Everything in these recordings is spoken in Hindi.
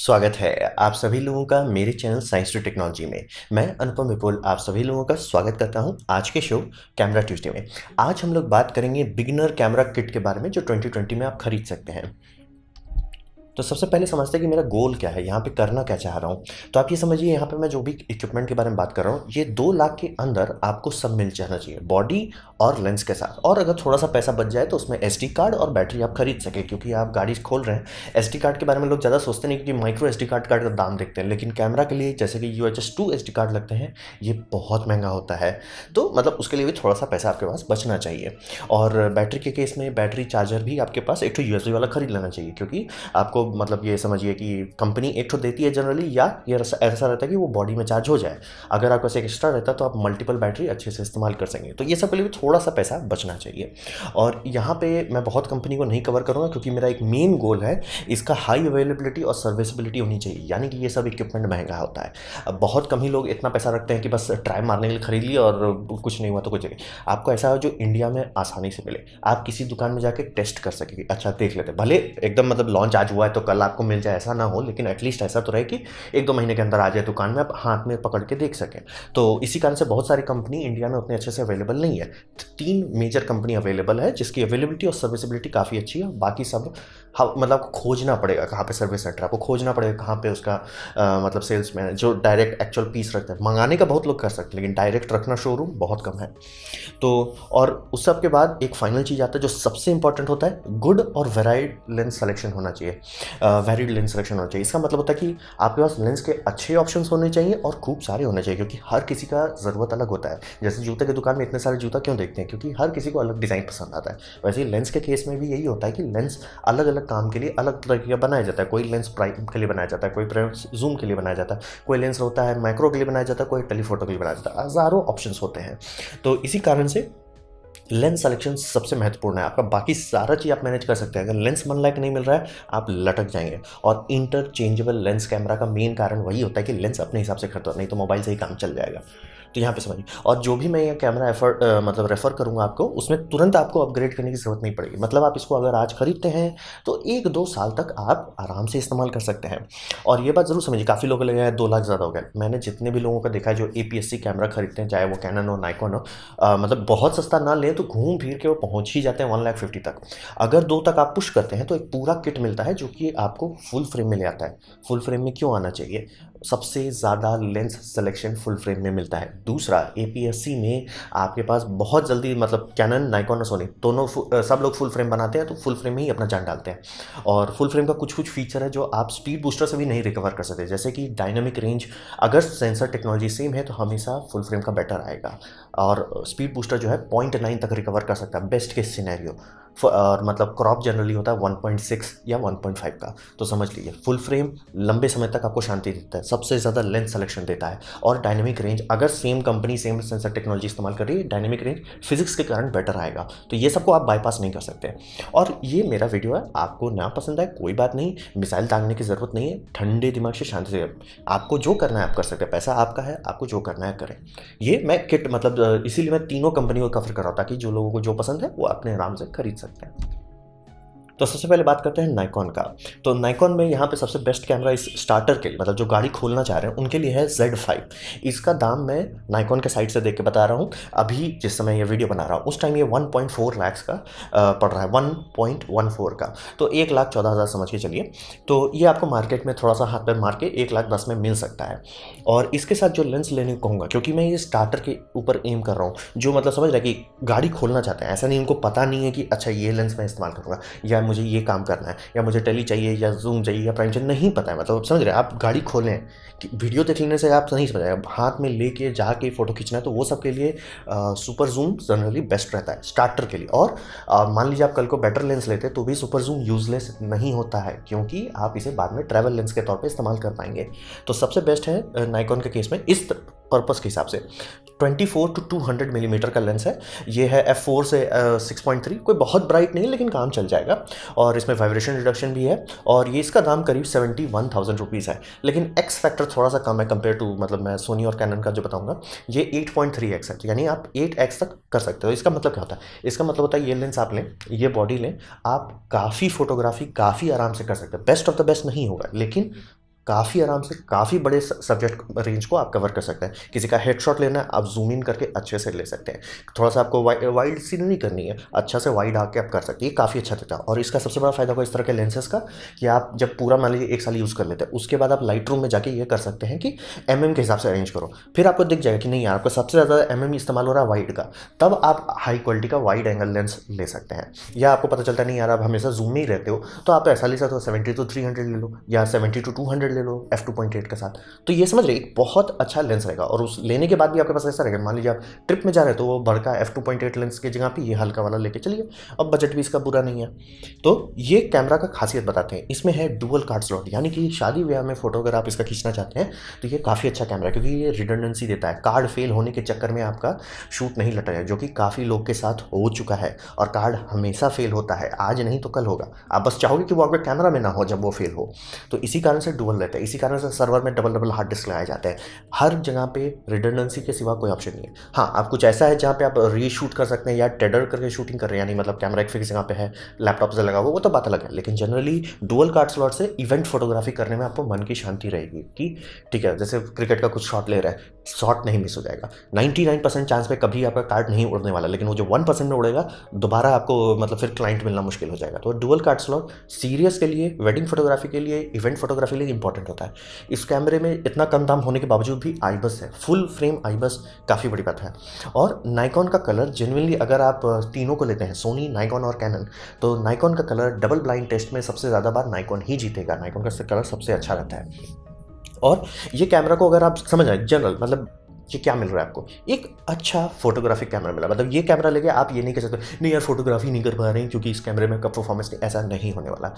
स्वागत है आप सभी लोगों का मेरे चैनल साइंस टू टेक्नोलॉजी में मैं अनुपम विपुल आप सभी लोगों का स्वागत करता हूं आज के शो कैमरा ट्यूसडे में आज हम लोग बात करेंगे बिगिनर कैमरा किट के बारे में जो 2020 में आप खरीद सकते हैं तो सबसे पहले समझते हैं कि मेरा गोल क्या है यहाँ पे करना क्या चाह रहा हूँ तो आप ये समझिए यहाँ पे मैं जो भी इक्विपमेंट के बारे में बात कर रहा हूँ ये दो लाख के अंदर आपको सब मिल जाना चाहिए बॉडी और लेंस के साथ और अगर थोड़ा सा पैसा बच जाए तो उसमें एस कार्ड और बैटरी आप खरीद सकें क्योंकि आप गाड़ी खोल रहे हैं एस कार्ड के बारे में लोग ज़्यादा सोचते नहीं क्योंकि माइक्रो एस कार्ड का दाम देखते हैं लेकिन कैमरा के लिए जैसे कि U H S two S card लगते हैं ये बहुत महंगा होता है तो मतलब उसके लिए भी थोड़ा सा पैसा आपके पास बचना चाहिए और बैटरी के केस में बैटरी चार्जर भी आपके पास एक तो यू वाला खरीद लेना चाहिए क्योंकि आपको मतलब ये समझिए कि कंपनी एक ठो देती है जनरली या ये ऐसा रहता है कि वो बॉडी में चार्ज हो जाए अगर आपके पास एक्स्ट्रा रहता है तो आप मल्टीपल बैटरी अच्छे से इस्तेमाल कर सकेंगे तो ये सब के लिए भी थोड़ा सा पैसा बचना चाहिए और यहाँ पर मैं बहुत कंपनी को नहीं कवर करूँगा क्योंकि मेरा एक मेन गोल है इसका हाई अवेलेबिलिटी और सर्विसबिलिटी होनी चाहिए यानी कि ये सब इक्विपमेंट महंगा होता है बहुत कम ही लोग इतना पैसा रखते हैं कि बस ट्राई मारने के लिए खरीद लिए और कुछ नहीं हुआ तो कुछ नहीं आपको ऐसा हो जो इंडिया में आसानी से मिले आप किसी दुकान में जाके टेस्ट कर सके अच्छा देख लेते भले एकदम मतलब लॉन्च आज हुआ है तो कल आपको मिल जाए ऐसा ना हो लेकिन एटलीस्ट ऐसा तो रहे कि एक दो महीने के अंदर आ जाए दुकान में आप हाथ में पकड़ के देख सकें तो इसी कारण से बहुत सारी कंपनी इंडिया में उतने अच्छे से अवेलेबल नहीं है तीन मेजर कंपनी अवेलेबल है जिसकी अवेलेबिलिटी और सर्विसबिलिटी काफ़ी अच्छी है बाकी सब हाँ, मतलब आपको खोजना पड़ेगा कहाँ पे सर्विस सेंटर आपको खोजना पड़ेगा कहाँ पे उसका मतलब सेल्स मैन जो डायरेक्ट एक्चुअल पीस रखते हैं मंगाने का बहुत लोग कर सकते हैं लेकिन डायरेक्ट रखना शोरूम बहुत कम है तो और उस सब के बाद एक फाइनल चीज़ आता है जो सबसे इंपॉर्टेंट होता है गुड और वेराइड लेंस सेलेक्शन होना चाहिए वेरिड लेंस सिलेक्शन होना चाहिए इसका मतलब होता है कि आपके पास लेंस के अच्छे ऑप्शन होने चाहिए और खूब सारे होने चाहिए क्योंकि हर किसी का ज़रूरत अलग होता है जैसे जूते की दुकान में इतने सारे जूता क्यों देखते हैं क्योंकि हर किसी को अलग डिज़ाइन पसंद आता है वैसे ही लेंस के केस में भी यही होता है कि लेंस अलग अलग काम के लिए अलग तरीके का बनाया जाता है कोई लेंस प्राइम के लिए बनाया जाता है कोई जूम के लिए बनाया जाता है कोई लेंस होता है माइक्रो के लिए बनाया जाता है कोई टेलीफोटो के लिए बनाया जाता है हज़ारों ऑप्शन होते हैं तो इसी कारण से लेंस सेलेक्शन सबसे महत्वपूर्ण है आपका बाकी सारा चीज़ आप मैनेज कर सकते हैं अगर लेंस मन लायक नहीं मिल रहा है आप लटक जाएंगे और इंटरचेंजेबल लेंस कैमरा का मेन कारण वही होता है कि लेंस अपने हिसाब से खरीदो नहीं तो मोबाइल से ही काम चल जाएगा तो यहाँ पे समझिए और जो भी मैं ये कैमरा एफर्ट मतलब रेफ़र करूँगा आपको उसमें तुरंत आपको अपग्रेड करने की ज़रूरत नहीं पड़ेगी मतलब आप इसको अगर आज ख़रीदते हैं तो एक दो साल तक आप आराम से इस्तेमाल कर सकते हैं और ये बात ज़रूर समझिए काफ़ी लोगों लगे दो लाख ज़्यादा हो गए मैंने जितने भी लोगों का देखा है जो ए कैमरा खरीदते हैं चाहे वो कैनन हो नाइकॉन हो मतलब बहुत सस्ता ना लें तो घूम फिर के वो पहुँच ही जाते हैं वन लाख फिफ्टी तक अगर दो तक आप पुश करते हैं तो एक पूरा किट मिलता है जो कि आपको फुल फ्रेम में ले आता है फुल फ्रेम में क्यों आना चाहिए सबसे ज़्यादा लेंस सिलेक्शन फुल फ्रेम में मिलता है दूसरा ए में आपके पास बहुत जल्दी मतलब कैनन नाइकॉन और सोनी दोनों सब लोग फुल फ्रेम बनाते हैं तो फुल फ्रेम में ही अपना जान डालते हैं और फुल फ्रेम का कुछ कुछ फीचर है जो आप स्पीड बूस्टर से भी नहीं रिकवर कर सकते जैसे कि डायनामिक रेंज अगर सेंसर टेक्नोलॉजी सेम है तो हमेशा फुल फ्रेम का बेटर आएगा और स्पीड बूस्टर जो है पॉइंट नाइन तक रिकवर कर सकता है बेस्ट केस सीनैरियो और मतलब क्रॉप जनरली होता है 1.6 या 1.5 का तो समझ लीजिए फुल फ्रेम लंबे समय तक आपको शांति देता है सबसे ज़्यादा लेंथ सेलेक्शन देता है और डायनेमिक रेंज अगर same company same sensor technology इस्तेमाल कर रही है डायनेमिक रेंज फिजिक्स के कारण बेटर आएगा तो ये सबको आप बाईपास नहीं कर सकते और ये मेरा वीडियो है आपको ना पसंद आए कोई बात नहीं मिसाइल दागने की ज़रूरत नहीं है ठंडे दिमाग से शांति से आपको जो करना है आप कर सकते हैं पैसा आपका है आपको जो करना है करें ये मैं किट मतलब इसीलिए मैं तीनों कंपनी को कवर कर रहा हूँ ताकि जो लोगों को जो पसंद है वो अपने आराम से खरीद सकते हैं तो सबसे पहले बात करते हैं नाइकॉन का तो नाइकॉन में यहाँ पे सबसे बेस्ट कैमरा इस स्टार्टर के लिए मतलब जो गाड़ी खोलना चाह रहे हैं उनके लिए है जेड फाइव इसका दाम मैं नाइकॉन के साइड से देख के बता रहा हूँ अभी जिस समय ये वीडियो बना रहा हूँ उस टाइम ये वन पॉइंट फोर लैक्स का पड़ रहा है वन पॉइंट वन फोर का तो एक लाख चौदह हज़ार समझ के चलिए तो ये आपको मार्केट में थोड़ा सा हाथ पैर मार के एक लाख दस में मिल सकता है और इसके साथ जो लेंस लेने को कहूँगा क्योंकि मैं ये स्टार्टर के ऊपर एम कर रहा हूँ जो मतलब समझ रहा है कि गाड़ी खोलना चाहते हैं ऐसा नहीं उनको पता नहीं है कि अच्छा ये लेंस मैं इस्तेमाल करूँगा या है मुझे ये काम करना है या मुझे टेली चाहिए या जूम चाहिए या प्राइम चाहिए नहीं पता है मतलब समझ रहे आप गाड़ी खोलें कि वीडियो देखने से आप नहीं समझ आएगा हाथ में लेके जाके फ़ोटो खींचना है तो वो सब के लिए सुपर जूम जनरली बेस्ट रहता है स्टार्टर के लिए और मान लीजिए आप कल को बेटर लेंस लेते तो भी सुपर जूम यूज़लेस नहीं होता है क्योंकि आप इसे बाद में ट्रैवल लेंस के तौर पर इस्तेमाल कर पाएंगे तो सबसे बेस्ट है नाइकॉन के केस में इस पर्पस के हिसाब से 24 टू 200 मिलीमीटर mm का लेंस है ये है एफ फोर से सिक्स पॉइंट थ्री कोई बहुत ब्राइट नहीं लेकिन काम चल जाएगा और इसमें वाइब्रेशन रिडक्शन भी है और ये इसका दाम करीब सेवेंटी वन थाउजेंड रुपीज़ है लेकिन एक्स फैक्टर थोड़ा सा कम है कंपेयर टू मतलब मैं सोनी और कैनन का जो बताऊँगा ये एट पॉइंट थ्री एक्स है यानी आप एट एक्स तक कर सकते हो इसका मतलब क्या होता है इसका मतलब होता है ये लेंस आप लें ये बॉडी लें आप काफ़ी फोटोग्राफी काफ़ी आराम से कर सकते हैं बेस्ट ऑफ द बेस्ट नहीं होगा लेकिन काफ़ी आराम से काफ़ी बड़े सब्जेक्ट रेंज को आप कवर कर सकते हैं किसी का हेडशॉट लेना है आप जूम इन करके अच्छे से ले सकते हैं थोड़ा सा आपको वाइड सीन नहीं करनी है अच्छा से वाइड आके आप कर सकते हैं काफ़ी अच्छा रहता है और इसका सबसे बड़ा फ़ायदा होगा इस तरह के लेंसेज का कि आप जब पूरा मान लीजिए एक साल यूज़ कर लेते हैं उसके बाद आप लाइट में जाके ये कर सकते हैं कि एम mm के हिसाब से अरेंज करो फिर आपको दिख जाएगा कि नहीं यार आपका सबसे ज़्यादा एम mm इस्तेमाल हो रहा है वाइड का तब आप हाई क्वालिटी का वाइड एंगल लेंस ले सकते हैं या आपको पता चलता नहीं यार आप हमेशा जूम में ही रहते हो तो आप ऐसा ले सकते हो सेवेंटी टू थ्री हंड्रेड ले लो या seventy to two hundred hundred ले लो एफ टू पॉइंट एट के साथ तो ये समझ रहे एक बहुत अच्छा लेंस रहेगा और उस लेने के बाद भी आपके पास ऐसा रहेगा मान लीजिए आप ट्रिप में जा रहे हो तो वो बड़का F two point eight lens की जगह पर ये हल्का वाला लेके चलिए अब बजट भी इसका बुरा नहीं है तो ये कैमरा का खासियत बताते हैं इसमें है डुअल कार्ड स्लॉट यानी कि शादी ब्याह में फोटो अगर आप इसका खींचना चाहते हैं तो ये काफ़ी अच्छा कैमरा है क्योंकि ये रिडंडेंसी देता है कार्ड फेल होने के चक्कर में आपका शूट नहीं लट रहा जो कि काफ़ी लोग के साथ हो चुका है और कार्ड हमेशा फेल होता है आज नहीं तो कल होगा आप बस चाहोगे कि वो आपके कैमरा में ना हो जब वो फेल हो तो इसी कारण से डुअल लेते हैं इसी कारण से सर्वर में डबल डबल हार्ड डिस्क लगाए जाते हैं हर जगह पे रिडंडेंसी के सिवा कोई ऑप्शन नहीं है हाँ आप कुछ ऐसा है जहाँ पे आप रीशूट कर सकते हैं या टेडर करके शूटिंग कर रहे हैं यानी मतलब कैमरा एक फिक्स जगह पे है लैपटॉप से लगा हुआ वो तो बात अलग है लेकिन जनरली डुअल कार्ड स्लॉट से इवेंट फोटोग्राफी करने में आपको मन की शांति रहेगी कि ठीक है जैसे क्रिकेट का कुछ शॉट ले रहा है शॉट नहीं मिस हो जाएगा नाइन्टी परसेंट चांस पे कभी आपका कार्ड नहीं उड़ने वाला लेकिन वो जो वन परसेंट में उड़ेगा दोबारा आपको मतलब फिर क्लाइंट मिलना मुश्किल हो जाएगा तो डुअल कार्ड स्लॉट सीरियस के लिए वेडिंग फोटोग्राफी के लिए इवेंट फोटोग्राफी के लिए इंपॉर्टेंट इंपॉर्टेंट होता है इस कैमरे में इतना कम दाम होने के बावजूद भी आईबस है फुल फ्रेम आईबस काफ़ी बड़ी बात है और नाइकॉन का कलर जेनविनली अगर आप तीनों को लेते हैं सोनी नाइकॉन और कैनन तो नाइकॉन का कलर डबल ब्लाइंड टेस्ट में सबसे ज़्यादा बार नाइकॉन ही जीतेगा नाइकॉन का कलर सबसे अच्छा रहता है और ये कैमरा को अगर आप समझ आए जनरल मतलब कि क्या मिल रहा है आपको एक अच्छा फोटोग्राफिक कैमरा मिला मतलब ये कैमरा लेके आप ये नहीं कह सकते नहीं यार फोटोग्राफी नहीं कर पा रहे हैं क्योंकि इस कैमरे में कब परफॉर्मेंस नहीं ऐसा नहीं होने वाला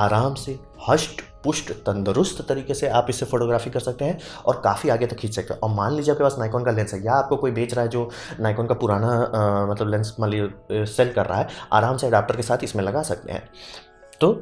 आराम से हष्ट पुष्ट तंदुरुस्त तरीके से आप इससे फोटोग्राफी कर सकते हैं और काफ़ी आगे तक खींच सकते हैं और मान लीजिए आपके पास नाइकॉन का लेंस है या आपको कोई बेच रहा है जो नाइकॉन का पुराना आ, मतलब लेंस मान लीजिए सेल कर रहा है आराम से अडाप्टर के साथ इसमें लगा सकते हैं तो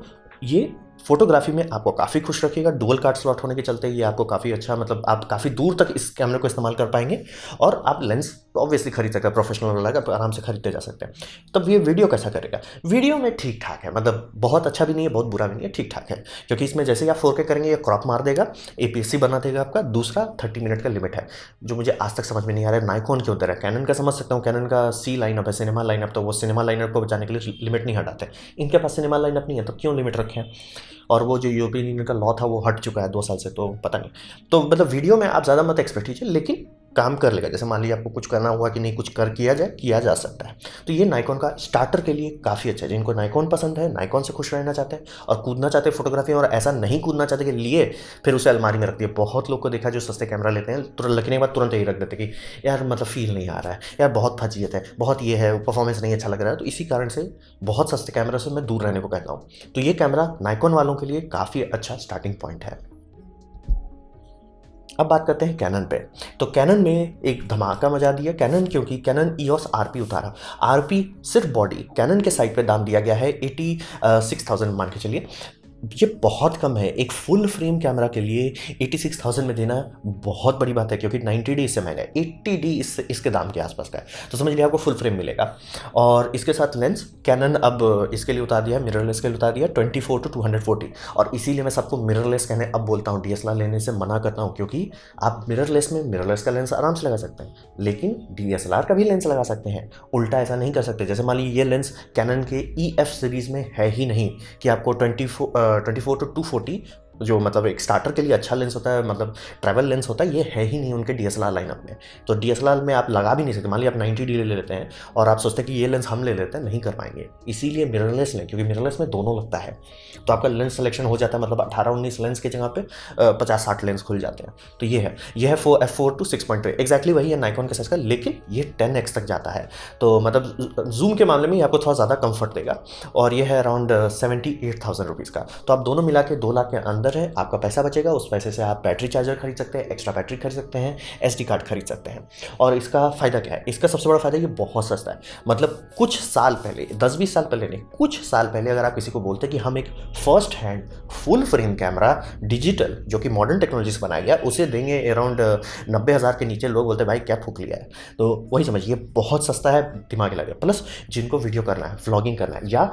ये फोटोग्राफी में आपको काफ़ी खुश रखेगा डुअल कार्ड स्लॉट होने के चलते ये आपको काफ़ी अच्छा मतलब आप काफ़ी दूर तक इस कैमरे को इस्तेमाल कर पाएंगे और आप लेंस ऑब्वियसली खरीद सकते हैं प्रोफेशनल वाला आप आराम से खरीदते जा सकते हैं तब ये वीडियो कैसा करेगा वीडियो में ठीक ठाक है मतलब बहुत अच्छा भी नहीं है बहुत बुरा भी नहीं है ठीक ठाक है क्योंकि इसमें जैसे ही आप फोर करेंगे ये क्रॉप मार देगा ए बना देगा आपका दूसरा थर्टी मिनट का लिमिट है जो मुझे आज तक समझ में नहीं आ रहा है नाइकॉन क्यों उधर है कैनन का समझ सकता हूँ कैनन का सी लाइनअप है सिनेमा लाइनअप तो वो सिनेमा लाइनअप को बचाने के लिए लिमिट नहीं हटाते इनके पास सिनेमा लाइनअप नहीं है तो क्यों लिमिट रखें और वो जो यूरोपियन यूनियन का लॉ था वो हट चुका है दो साल से तो पता नहीं तो मतलब वीडियो में आप ज़्यादा मत एक्सपेक्ट कीजिए लेकिन काम कर लेगा जैसे मान लीजिए आपको कुछ करना हुआ कि नहीं कुछ कर किया जाए किया जा सकता है तो ये नाइकॉन का स्टार्टर के लिए काफ़ी अच्छा है जिनको नाइकॉन पसंद है नाइकॉन से खुश रहना चाहते हैं और कूदना चाहते हैं फोटोग्राफी और ऐसा नहीं कूदना चाहते कि लिए फिर उसे अलमारी में रख दिया बहुत लोग को देखा जो सस्ते कैमरा लेते हैं तुरंत लगने के बाद तुरंत यही रख देते कि यार मतलब फील नहीं आ रहा है यार बहुत फजीयत है बहुत ये है परफॉर्मेंस नहीं अच्छा लग रहा है तो इसी कारण से बहुत सस्ते कैमरा से मैं दूर रहने को कहता हूँ तो ये कैमरा नाइकॉन वालों के लिए काफ़ी अच्छा स्टार्टिंग पॉइंट है अब बात करते हैं कैनन पे तो कैनन में एक धमाका मजा दिया कैनन क्योंकि कैनन ईओस आरपी उतारा आरपी सिर्फ बॉडी कैनन के साइड पे दाम दिया गया है एटी सिक्स थाउजेंड मान के चलिए ये बहुत कम है एक फुल फ्रेम कैमरा के लिए 86,000 में देना बहुत बड़ी बात है क्योंकि 90D डी इससे महंगा है एट्टी डी इस इसके दाम के आसपास का है तो समझ लिया आपको फुल फ्रेम मिलेगा और इसके साथ लेंस कैनन अब इसके लिए उतार दिया मिररलेस के लिए उतार दिया 24 टू टू और इसीलिए मैं सबको मिररलेस कहने अब बोलता हूँ डी लेने से मना करता हूँ क्योंकि आप मिररलेस में मिररलेस का लेंस आराम से लगा सकते हैं लेकिन डी का भी लेंस लगा सकते हैं उल्टा ऐसा नहीं कर सकते जैसे मान लीजिए ये लेंस कैनन के ई e सीरीज़ में है ही नहीं कि आपको ट्वेंटी 24 to 240 जो मतलब एक स्टार्टर के लिए अच्छा लेंस होता है मतलब ट्रैवल लेंस होता है ये है ही नहीं उनके डी एस लाइनअप में तो डी एस में आप लगा भी नहीं सकते मान लीजिए आप नाइन्टी डी ले लेते हैं और आप सोचते हैं कि ये लेंस हम ले लेते हैं नहीं कर पाएंगे इसीलिए मिररलेस लें क्योंकि मिररलेस में दोनों लगता है तो आपका लेंस सिलेक्शन हो जाता है मतलब अठारह उन्नीस लेंस की जगह पर पचास साठ लेंस खुल जाते हैं तो ये है यह है फो F four to six point exactly वही है नाइकॉन के साइज का लेकिन ये टेन एक्स तक जाता है तो मतलब जूम के मामले में ये आपको थोड़ा ज़्यादा कम्फर्ट देगा और यह है around seventy eight thousand rupees का तो आप दोनों मिला के दो लाख के अंदर अंदर है आपका पैसा बचेगा उस पैसे से आप बैटरी चार्जर खरीद सकते हैं एक्स्ट्रा बैटरी खरीद सकते हैं एस कार्ड खरीद सकते हैं और इसका फ़ायदा क्या है इसका सबसे बड़ा फ़ायदा ये बहुत सस्ता है मतलब कुछ साल पहले दस बीस साल पहले नहीं कुछ साल पहले अगर आप किसी को बोलते कि हम एक first hand full frame camera digital जो कि मॉडर्न टेक्नोलॉजी से बनाया गया उसे देंगे अराउंड नब्बे हज़ार के नीचे लोग बोलते भाई क्या फूक लिया है तो वही समझिए बहुत सस्ता है दिमाग लगे प्लस जिनको वीडियो करना है व्लॉगिंग करना है या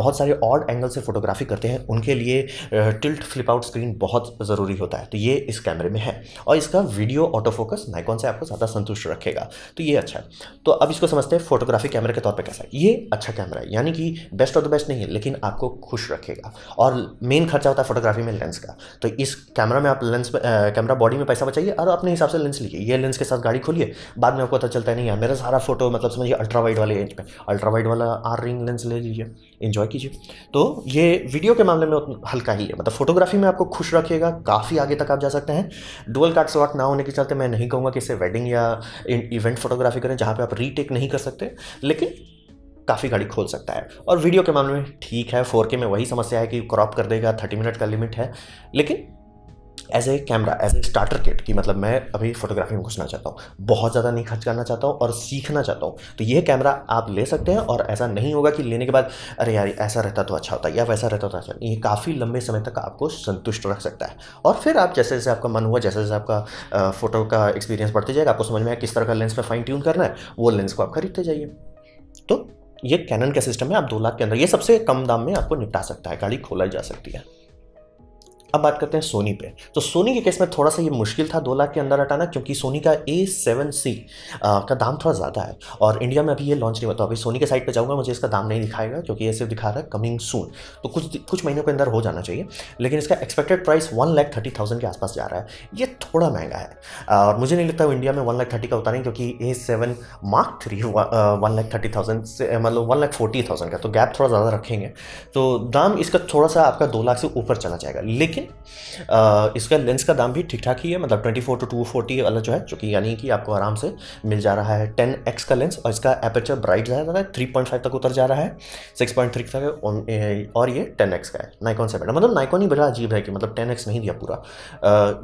बहुत सारे ऑड एंगल से फोटोग्राफी करते हैं उनके लिए टिल्ट फ्लिप आउट स्क्रीन बहुत ज़रूरी होता है तो ये इस कैमरे में है और इसका वीडियो ऑटो फोकस माइकॉन से आपको ज़्यादा संतुष्ट रखेगा तो ये अच्छा है तो अब इसको समझते हैं फोटोग्राफी कैमरे के तौर पर कैसा है ये अच्छा कैमरा है यानी कि बेस्ट ऑफ द बेस्ट नहीं है लेकिन आपको खुश रखेगा और मेन खर्चा होता है फोटोग्राफी में लेंस का तो इस कैमरा में आप लेंस कैमरा बॉडी में पैसा बचाइए और अपने हिसाब से लेंस लीजिए ये लेंस के साथ गाड़ी खोलिए बाद में आपको पता चलता है नहीं यार मेरा सारा फोटो मतलब समझिए अल्ट्रा वाइड वाले रेंज पे अल्ट्रा वाइड वाला आर रिंग लेंस ले लीजिए इन्जॉय कीजिए तो ये वीडियो के मामले में हल्का ही है मतलब फोटोग्राफी में आपको खुश रखिएगा काफ़ी आगे तक आप जा सकते हैं डुअल कार्ड स्वाट ना होने के चलते मैं नहीं कहूँगा कि इसे वेडिंग या इवेंट फोटोग्राफी करें जहाँ पर आप रीटेक नहीं कर सकते लेकिन काफ़ी गाड़ी खोल सकता है और वीडियो के मामले में ठीक है फोर में वही समस्या है कि क्रॉप कर देगा थर्टी मिनट का लिमिट है लेकिन as a camera as a starter kit कि मतलब मैं अभी फोटोग्राफी में घुसना चाहता हूँ बहुत ज़्यादा नहीं खर्च करना चाहता हूँ और सीखना चाहता हूँ तो ये कैमरा आप ले सकते हैं और ऐसा नहीं होगा कि लेने के बाद अरे यार ऐसा रहता तो अच्छा होता या वैसा रहता तो अच्छा ये काफ़ी लंबे समय तक आपको संतुष्ट रख सकता है और फिर आप जैसे जैसे आपका मन हुआ जैसे जैसे आपका फ़ोटो का एक्सपीरियंस बढ़ते जाएगा आपको समझ में आया किस तरह का लेंस में फाइन ट्यून करना है वो लेंस को आप खरीदते जाइए तो ये कैनन का सिस्टम है आप दो लाख के अंदर ये सबसे कम दाम में आपको निपटा सकता है गाड़ी खोला जा सकती है अब बात करते हैं सोनी पे तो सोनी के केस में थोड़ा सा ये मुश्किल था दो लाख के अंदर हटाना क्योंकि सोनी का ए सेवन सी का दाम थोड़ा ज़्यादा है और इंडिया में अभी ये लॉन्च नहीं होता तो अभी सोनी के साइड पे जाऊँगा मुझे इसका दाम नहीं दिखाएगा क्योंकि ये सिर्फ दिखा रहा है कमिंग सून तो कुछ कुछ महीनों के अंदर हो जाना चाहिए लेकिन इसका expected price one lakh thirty thousand के आसपास जा रहा है ये थोड़ा महंगा है और मुझे नहीं लगता इंडिया में वन लाख थर्टी का उतारें क्योंकि A seven mark three one lakh thirty thousand से मतलब वन लाख फोर्टी थाउजेंड का तो गैप थोड़ा ज़्यादा रखेंगे तो दाम इसका थोड़ा सा आपका दो लाख से ऊपर चला जाएगा लेकिन देखिए इसका लेंस का दाम भी ठीक ठाक ही है मतलब 24 फोर टू टू फोर्टी वाला जो है जो कि यानी कि आपको आराम से मिल जा रहा है 10x का लेंस और इसका एपेचर ब्राइट ज़्यादा है थ्री पॉइंट फाइव तक उतर जा रहा है 6.3 पॉइंट थ्री तक और ये 10x का है नाइकॉन से सेवन मतलब नाइकॉन ही बड़ा अजीब है कि मतलब टेन नहीं दिया पूरा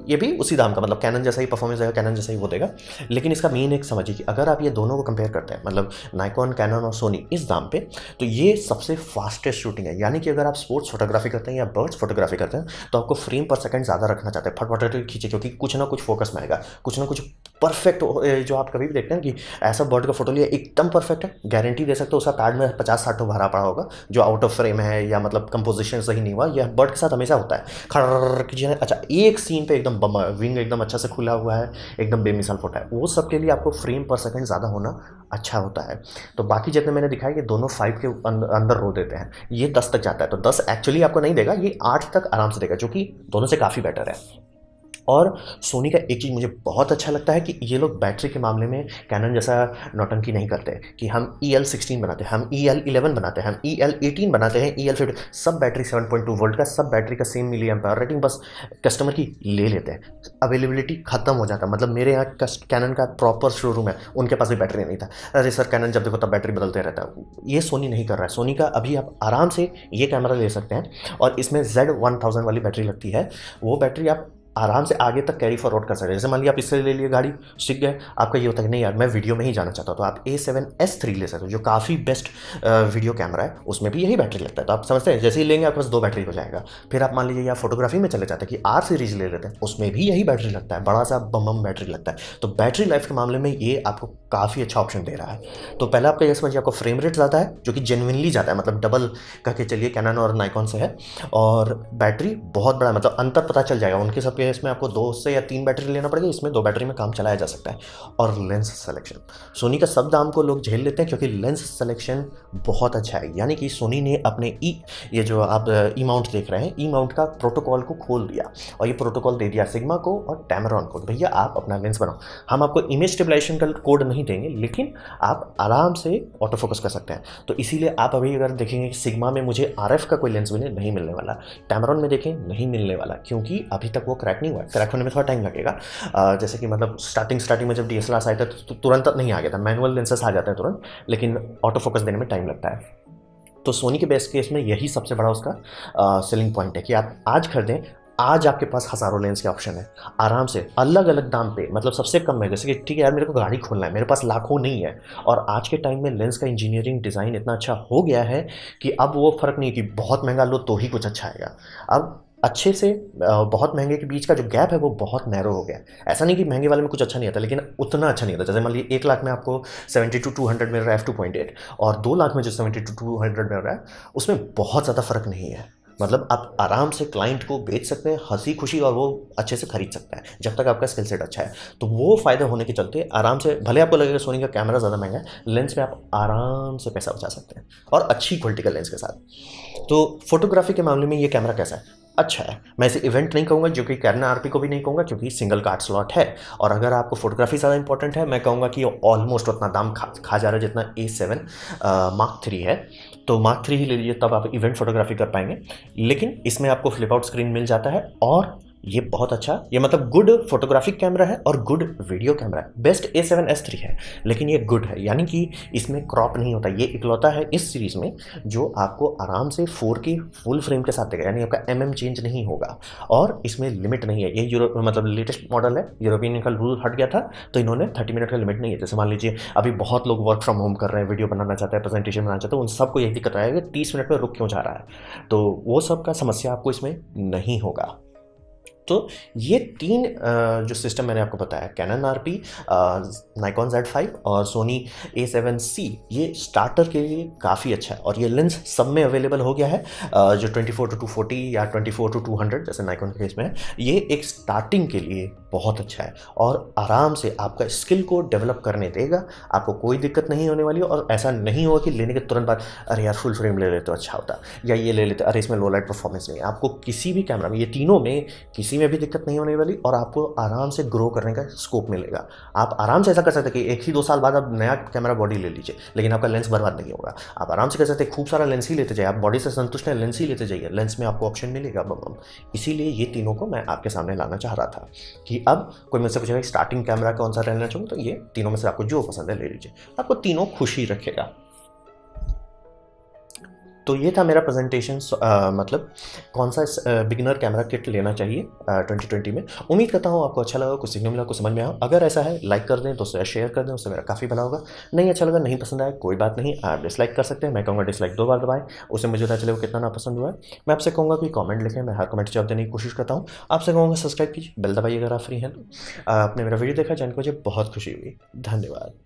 ये भी उसी दाम का मतलब कैनन जैसा ही परफॉर्मेंस देगा कैनन जैसा ही वो देगा लेकिन इसका मेन एक समझिए कि अगर आप ये दोनों को कंपेयर करते हैं मतलब नाइकॉन कैनन और सोनी इस दाम पर तो ये सबसे फास्टेस्ट शूटिंग है यानी कि अगर आप स्पोर्ट्स फोटोग्राफी करते हैं या बर्ड्स फोटोग्राफी करते हैं तो आपको फ्रेम पर सेकंड ज़्यादा रखना चाहते हैं फटफट खींचे क्योंकि कुछ ना कुछ फोकस में आएगा कुछ ना कुछ परफेक्ट जो आप कभी भी देखते हैं कि ऐसा बर्ड का फोटो लिया एकदम परफेक्ट है गारंटी दे सकते हो उसका पैड में पचास साठ भरा पड़ा होगा जो आउट ऑफ फ्रेम है या मतलब कंपोजिशन सही नहीं हुआ यह बर्ड के साथ हमेशा होता है खड़ कीजिए अच्छा एक सीन पर एकदम बम विंग एकदम अच्छा से खुला हुआ है एकदम बेमिसाल फोटो है वो सब के लिए आपको फ्रेम पर सेकेंड ज़्यादा होना अच्छा होता है तो बाकी जितने मैंने दिखाया ये दोनों फाइव के अं-, अंदर रो देते हैं ये दस तक जाता है तो दस एक्चुअली आपको नहीं देगा ये आठ तक आराम से देगा जो की दोनों से काफ़ी बेटर है और सोनी का एक चीज़ मुझे बहुत अच्छा लगता है कि ये लोग बैटरी के मामले में कैनन जैसा नोटंकी नहीं करते कि हम ई एल सिक्सटीन बनाते हैं हम ई एल इलेवन बनाते हैं हम ई एल एटीन बनाते हैं ई एल फिफ्टी सब battery seven point two volt का सब बैटरी का सेम मिली एम रेटिंग बस कस्टमर की ले लेते हैं अवेलेबिलिटी ख़त्म हो जाता मतलब मेरे यहाँ कैनन का प्रॉपर शोरूम है उनके पास भी बैटरी नहीं था अरे सर कैनन जब देखो तब बैटरी बदलते रहता है ये सोनी नहीं कर रहा है सोनी का अभी आप आराम से ये कैमरा ले सकते हैं और इसमें जेड वन थाउजेंड वाली बैटरी लगती है वो बैटरी आप आराम से आगे तक कैरी फॉरवर्ड कर सकते हैं जैसे मान लिया आप इससे ले लिए गाड़ी सीख गए आपका ये होता है कि नहीं यार मैं वीडियो में ही जाना चाहता हूँ तो आप ए सेवन एस थ्री ले सकते हो जो काफ़ी बेस्ट वीडियो कैमरा है उसमें भी यही बैटरी लगता है तो आप समझते हैं जैसे ही लेंगे आपके पास दो बैटरी हो जाएगा फिर आप मान लीजिए या फोटोग्राफी में चले जाते हैं कि आर सीरीज ले लेते हैं उसमें भी यही बैटरी लगता है बड़ा सा बम बम बैटरी लगता है तो बैटरी लाइफ के मामले में ये आपको काफ़ी अच्छा ऑप्शन दे रहा है तो पहले आपका ये समझिए आपको फ्रेम रेट ज़्यादा है जो कि जेनविनली ज़्यादा है मतलब डबल कह के चलिए कैनन और नाइकॉन से है और बैटरी बहुत बड़ा मतलब अंतर पता चल जाएगा उनके सबके है इसमें आपको दो से या तीन बैटरी लेना पड़ेगा इसमें दो बैटरी में काम चलाया जा सकता है और लेंस सेलेक्शन सोनी का सब दाम को लोग झेल लेते हैं क्योंकि लेंस सेलेक्शन बहुत अच्छा है यानी कि सोनी ने अपने ई ये जो आप ई माउंट देख रहे हैं ई माउंट का प्रोटोकॉल को खोल दिया और ये प्रोटोकॉल दे दिया सिग्मा को और टैमरॉन को तो भैया आप अपना लेंस बनाओ हम आपको इमेज स्टेबलाइजेशन का कोड नहीं देंगे लेकिन आप आराम से ऑटो फोकस कर सकते हैं तो इसीलिए आप अभी अगर देखेंगे सिग्मा में मुझे आर का कोई लेंस मिले नहीं मिलने वाला टैमरॉन में देखें नहीं मिलने वाला क्योंकि अभी तक वो क्रैक कनेक्ट नहीं हुआ है होने में थोड़ा टाइम लगेगा जैसे कि मतलब स्टार्टिंग स्टार्टिंग में जब डी एस आया था तो तुरंत नहीं आ गया था मैनुअल लेंसेस आ जाते हैं तुरंत लेकिन ऑटो फोकस देने में टाइम लगता है तो सोनी के बेस्ट केस में यही सबसे बड़ा उसका सेलिंग पॉइंट है कि आप आज खरीदें आज आपके पास हज़ारों लेंस के ऑप्शन है आराम से अलग अलग दाम पे मतलब सबसे कम है जैसे कि ठीक है यार मेरे को गाड़ी खोलना है मेरे पास लाखों नहीं है और आज के टाइम में लेंस का इंजीनियरिंग डिज़ाइन इतना अच्छा हो गया है कि अब वो फ़र्क नहीं कि बहुत महंगा लो तो ही कुछ अच्छा आएगा अब अच्छे से बहुत महंगे के बीच का जो गैप है वो बहुत नैरो हो गया ऐसा नहीं कि महंगे वाले में कुछ अच्छा नहीं आता लेकिन उतना अच्छा नहीं होता जैसे मान लीजिए एक लाख में आपको सेवेंटी टू टू हंड्रेड मिल रहा है एफ टू पॉइंट एट और दो लाख में जो सेवेंटी टू टू हंड्रेड मिल रहा है उसमें बहुत ज़्यादा फ़र्क नहीं है मतलब आप आराम से क्लाइंट को बेच सकते हैं हंसी खुशी और वो अच्छे से खरीद सकता है जब तक आपका स्किल सेट अच्छा है तो वो फ़ायदे होने के चलते आराम से भले आपको लगेगा सोनी का कैमरा ज़्यादा महंगा है लेंस में आप आराम से पैसा बचा सकते हैं और अच्छी क्वालिटी का लेंस के साथ तो फोटोग्राफी के मामले में ये कैमरा कैसा है अच्छा है मैं इसे इवेंट नहीं कहूँगा जो कि कैरना आरपी को भी नहीं कहूँगा क्योंकि सिंगल कार्ड स्लॉट है और अगर आपको फोटोग्राफी ज़्यादा इंपॉर्टेंट है मैं कहूँगा कि ऑलमोस्ट उतना दाम खा खा जा रहा है जितना ए सेवन मार्क थ्री है तो मार्क थ्री ही ले लीजिए तब आप इवेंट फोटोग्राफी कर पाएंगे लेकिन इसमें आपको फ्लिप आउट स्क्रीन मिल जाता है और ये बहुत अच्छा ये मतलब गुड फोटोग्राफिक कैमरा है और गुड वीडियो कैमरा है best A seven S three है लेकिन ये गुड है यानी कि इसमें क्रॉप नहीं होता ये इकलौता है इस सीरीज़ में जो आपको आराम से फोर की फुल फ्रेम के साथ देगा यानी आपका एम mm चेंज नहीं होगा और इसमें लिमिट नहीं है ये यूरो मतलब लेटेस्ट मॉडल है यूरोपियन का रूल हट गया था तो इन्होंने थर्टी मिनट का लिमिट नहीं है जैसे मान लीजिए अभी बहुत लोग वर्क फ्रॉम होम कर रहे हैं वीडियो बनाना चाहते हैं प्रेजेंटेशन बनाना चाहते हैं उन सबको यही दिक्कत आएगा तीस मिनट में रुक क्यों जा रहा है तो वो सब का समस्या आपको इसमें नहीं होगा तो ये तीन जो सिस्टम मैंने आपको बताया Canon R P Nikon Z five और सोनी ए सेवन सी ये स्टार्टर के लिए काफ़ी अच्छा है और ये लेंस सब में अवेलेबल हो गया है जो 24 टू फोर्टी या 24 टू हंड्रेड जैसे नाइकॉन के केस में है ये एक स्टार्टिंग के लिए बहुत अच्छा है और आराम से आपका स्किल को डेवलप करने देगा आपको कोई दिक्कत नहीं होने वाली और ऐसा नहीं होगा कि लेने के तुरंत बाद अरे यार फुल फ्रेम ले लेते तो अच्छा होता या ये ले लेते अरे इसमें लो लाइट परफॉर्मेंस नहीं आपको किसी भी कैमरा में ये तीनों में किसी में भी दिक्कत नहीं होने वाली और आपको आराम से ग्रो करने का स्कोप मिलेगा आप आराम से ऐसा कर सकते कि एक ही दो साल बाद आप नया कैमरा बॉडी ले लीजिए लेकिन आपका लेंस बर्बाद नहीं होगा आप आराम से कर सकते खूब सारा लेंस ही लेते जाइए आप बॉडी से संतुष्ट हैं लेंस ही लेते जाइए लेंस में आपको ऑप्शन मिलेगा इसीलिए ये तीनों को मैं आपके सामने लाना चाह रहा था कि अब कोई मुझसे पूछेगा स्टार्टिंग कैमरा कौन सा रहना चाहूँ तो ये तीनों में से आपको जो पसंद है ले लीजिए आपको तीनों खुशी रखेगा तो ये था मेरा प्रेजेंटेशन uh, मतलब कौन सा बिगिनर कैमरा किट लेना चाहिए ट्वेंटी uh, ट्वेंटी में उम्मीद करता हूँ आपको अच्छा लगा कुछ सीखने मिला कुछ समझ में आओ अगर ऐसा है लाइक कर दें तो उससे शेयर कर दें उससे मेरा काफ़ी भला होगा नहीं अच्छा लगा नहीं पसंद आया कोई बात नहीं आप डिसलाइक कर सकते हैं मैं कहूँगा डिसलाइक दो बार दबाएं उससे मुझे पता चले वो कितना नापसंद हुआ है मैं आपसे कहूँगा कि कॉमेंट लिखें मैं हर कमेंट जवाब देने की कोशिश करता हूँ आपसे कहूँगा सब्सक्राइब कीजिए बेल दबाइए अगर आप फ्री हैं तो आपने मेरा वीडियो देखा जानको मुझे बहुत खुशी हुई धन्यवाद